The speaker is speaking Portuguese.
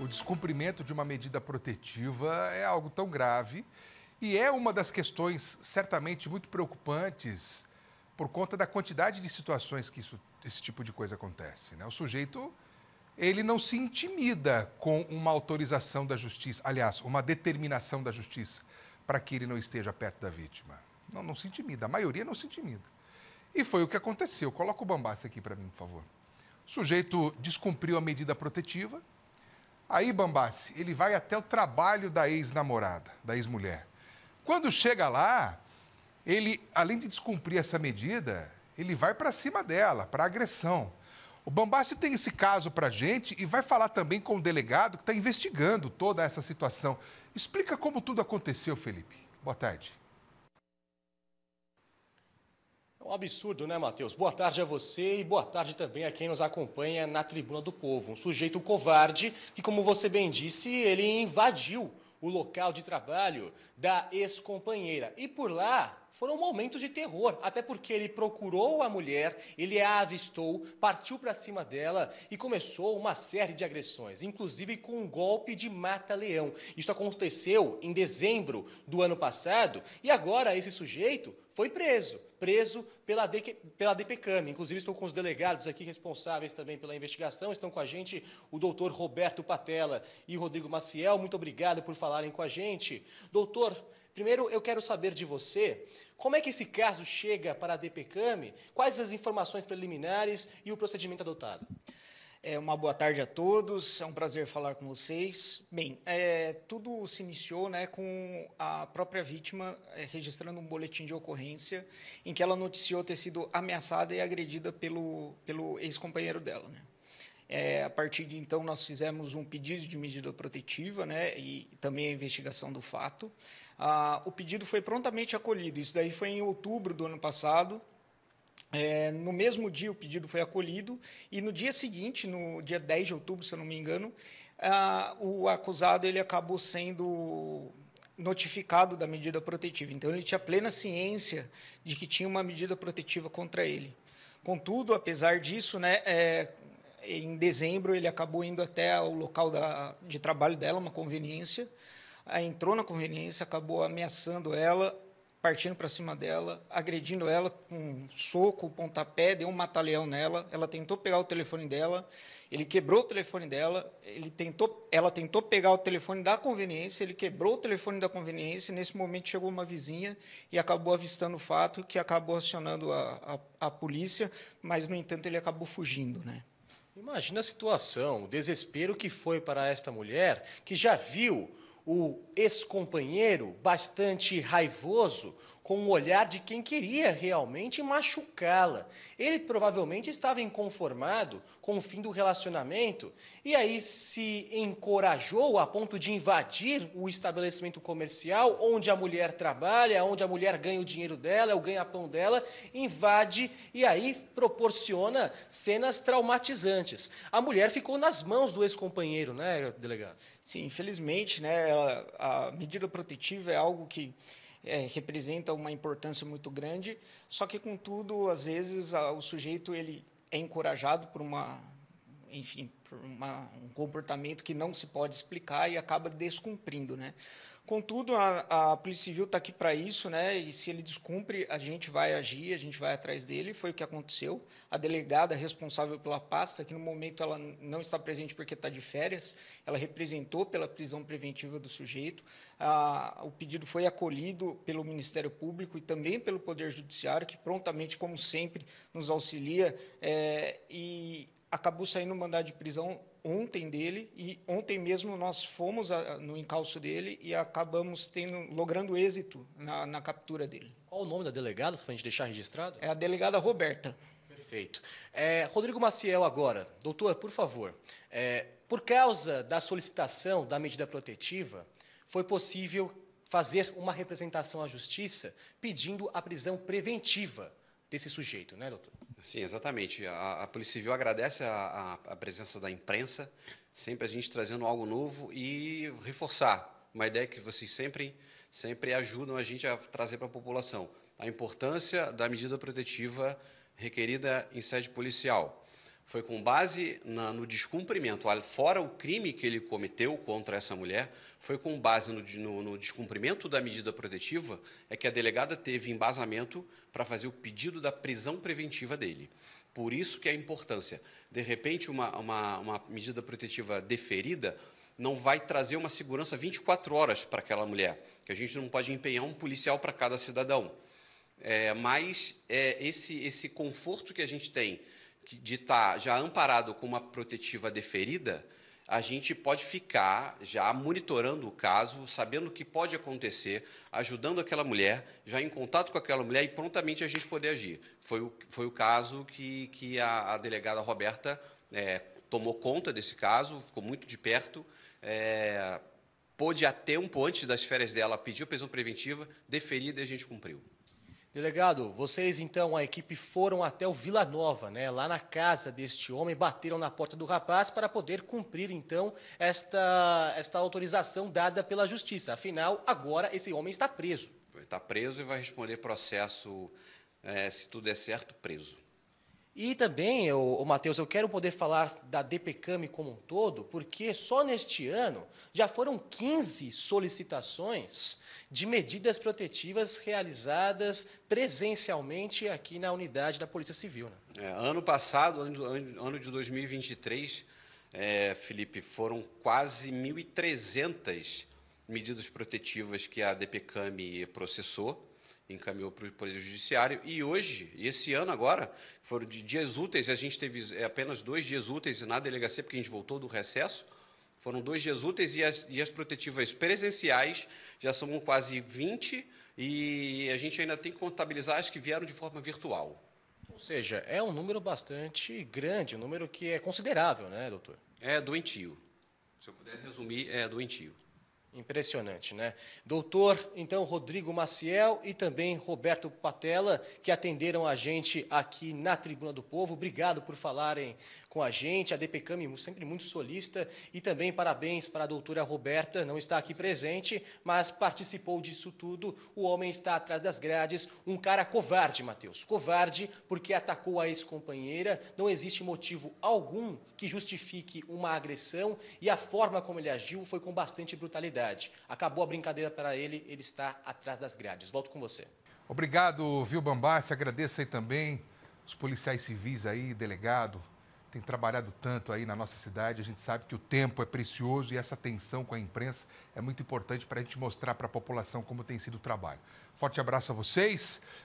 O descumprimento de uma medida protetiva é algo tão grave e é uma das questões certamente muito preocupantes por conta da quantidade de situações que isso, esse tipo de coisa acontece. Né? O sujeito ele não se intimida com uma autorização da justiça, aliás, uma determinação da justiça para que ele não esteja perto da vítima. Não, não se intimida. A maioria não se intimida. E foi o que aconteceu. Coloca o bambaço aqui para mim, por favor. O sujeito descumpriu a medida protetiva, Aí, Bambassi, ele vai até o trabalho da ex-namorada, da ex-mulher. Quando chega lá, ele, além de descumprir essa medida, ele vai para cima dela, para agressão. O Bambassi tem esse caso para gente e vai falar também com o delegado que está investigando toda essa situação. Explica como tudo aconteceu, Felipe. Boa tarde. É um absurdo, né, Matheus? Boa tarde a você e boa tarde também a quem nos acompanha na Tribuna do Povo. Um sujeito covarde que, como você bem disse, ele invadiu o local de trabalho da ex-companheira. E por lá, foram momentos de terror, até porque ele procurou a mulher, ele a avistou, partiu para cima dela e começou uma série de agressões, inclusive com um golpe de mata-leão. Isso aconteceu em dezembro do ano passado e agora esse sujeito foi preso, preso pela, DQ, pela DPCAM. Inclusive, estou com os delegados aqui responsáveis também pela investigação. Estão com a gente o doutor Roberto Patela e Rodrigo Maciel. Muito obrigado por falarem com a gente. Doutor, Primeiro, eu quero saber de você como é que esse caso chega para a DPCAM, quais as informações preliminares e o procedimento adotado. É, uma boa tarde a todos, é um prazer falar com vocês. Bem, é, tudo se iniciou né, com a própria vítima é, registrando um boletim de ocorrência em que ela noticiou ter sido ameaçada e agredida pelo, pelo ex-companheiro dela. Né? a partir de então, nós fizemos um pedido de medida protetiva né, e também a investigação do fato. Ah, o pedido foi prontamente acolhido. Isso daí foi em outubro do ano passado. É, no mesmo dia, o pedido foi acolhido, e no dia seguinte, no dia 10 de outubro, se eu não me engano, ah, o acusado ele acabou sendo notificado da medida protetiva. Então, ele tinha plena ciência de que tinha uma medida protetiva contra ele. Contudo, apesar disso, né, é, em dezembro, ele acabou indo até o local da, de trabalho dela, uma conveniência. entrou na conveniência, acabou ameaçando ela, partindo para cima dela, agredindo ela com um soco, pontapé, deu um mataleão nela. Ela tentou pegar o telefone dela, ele quebrou o telefone dela, ele tentou, ela tentou pegar o telefone da conveniência, ele quebrou o telefone da conveniência. Nesse momento chegou uma vizinha e acabou avistando o fato, que acabou acionando a, a, a polícia, mas no entanto ele acabou fugindo, né? Imagina a situação, o desespero que foi para esta mulher que já viu o ex-companheiro, bastante raivoso, com o um olhar de quem queria realmente machucá-la. Ele provavelmente estava inconformado com o fim do relacionamento e aí se encorajou a ponto de invadir o estabelecimento comercial onde a mulher trabalha, onde a mulher ganha o dinheiro dela, o ganha-pão dela, invade e aí proporciona cenas traumatizantes. A mulher ficou nas mãos do ex-companheiro, né, delegado? Sim, infelizmente, né? ela, a medida protetiva é algo que é, representa uma importância muito grande, só que, contudo, às vezes, a, o sujeito ele é encorajado por uma enfim, por uma, um comportamento que não se pode explicar e acaba descumprindo, né? Contudo, a, a Polícia Civil está aqui para isso, né? E se ele descumpre, a gente vai agir, a gente vai atrás dele. Foi o que aconteceu. A delegada responsável pela pasta, que no momento ela não está presente porque está de férias, ela representou pela prisão preventiva do sujeito. o pedido foi acolhido pelo Ministério Público e também pelo Poder Judiciário, que prontamente, como sempre, nos auxilia. É, e acabou saindo mandado de prisão ontem dele e ontem mesmo nós fomos a, ah, no encalço dele e acabamos tendo logrando êxito na, na captura dele. Qual o nome da delegada para a gente deixar registrado? É a delegada Roberta. Perfeito. É, Rodrigo Maciel agora, doutor, por favor, é, por causa da solicitação da medida protetiva, foi possível fazer uma representação à justiça pedindo a prisão preventiva desse sujeito, né, doutor? Sim, exatamente. A, a Polícia Civil agradece a, a, a presença da imprensa, sempre a gente trazendo algo novo e reforçar uma ideia que vocês sempre, sempre ajudam a gente a trazer para a população. A importância da medida protetiva requerida em sede policial foi com base na, no descumprimento, fora o crime que ele cometeu contra essa mulher, foi com base no, no, no descumprimento da medida protetiva, é que a delegada teve embasamento para fazer o pedido da prisão preventiva dele. Por isso que a importância. De repente, uma, uma, uma medida protetiva deferida não vai trazer uma segurança 24 horas para aquela mulher, que a gente não pode empenhar um policial para cada cidadão. É, mas é, esse, esse conforto que a gente tem de estar tá já amparado com uma protetiva deferida, a gente pode ficar já monitorando o caso, sabendo o que pode acontecer, ajudando aquela mulher, já em contato com aquela mulher e prontamente a gente poder agir. Foi o, foi o caso que, que a, a delegada Roberta é, tomou conta desse caso, ficou muito de perto. É, pôde a tempo, antes das férias dela, pedir a prisão preventiva, deferida e a gente cumpriu. Delegado, vocês então, a equipe, foram até o Vila Nova, né? lá na casa deste homem, bateram na porta do rapaz para poder cumprir então esta, esta autorização dada pela justiça. Afinal, agora esse homem está preso. está preso e vai responder processo, é, se tudo der certo, preso. E também, o, o Matheus, eu quero poder falar da DPCAM como um todo, porque só neste ano já foram 15 solicitações de medidas protetivas realizadas presencialmente aqui na unidade da Polícia Civil. Né? É, ano passado, ano, ano de 2023, é, Felipe, foram quase 1.300 medidas protetivas que a DPCAM processou encaminhou para o Poder Judiciário. E hoje, esse ano agora, foram de dias úteis, a gente teve é, apenas dois dias úteis na delegacia, porque a gente voltou do recesso. Foram dois dias úteis e as, e as protetivas presenciais já são quase 20 e a gente ainda tem que contabilizar as que vieram de forma virtual. Ou seja, é um número bastante grande, um número que é considerável, né, doutor? É doentio. Se eu puder resumir, é doentio. Impressionante, né? Doutor, então, Rodrigo Maciel e também Roberto Patela, que atenderam a gente aqui na Tribuna do Povo. Obrigado por falarem com a gente. A DPCAM sempre muito solista. E também parabéns para a doutora Roberta, não está aqui presente, mas participou disso tudo. O homem está atrás das grades. Um cara covarde, Matheus. Covarde porque atacou a ex-companheira. Não existe motivo algum que justifique uma agressão e a forma como ele agiu foi com bastante brutalidade verdade. Acabou a brincadeira para ele, ele está atrás das grades. Volto com você. Obrigado, viu, Bambaste. Agradeço aí também os policiais civis aí, delegado, tem trabalhado tanto aí na nossa cidade. A gente sabe que o tempo é precioso e essa atenção com a imprensa é muito importante para a gente mostrar para a população como tem sido o trabalho. Forte abraço a vocês.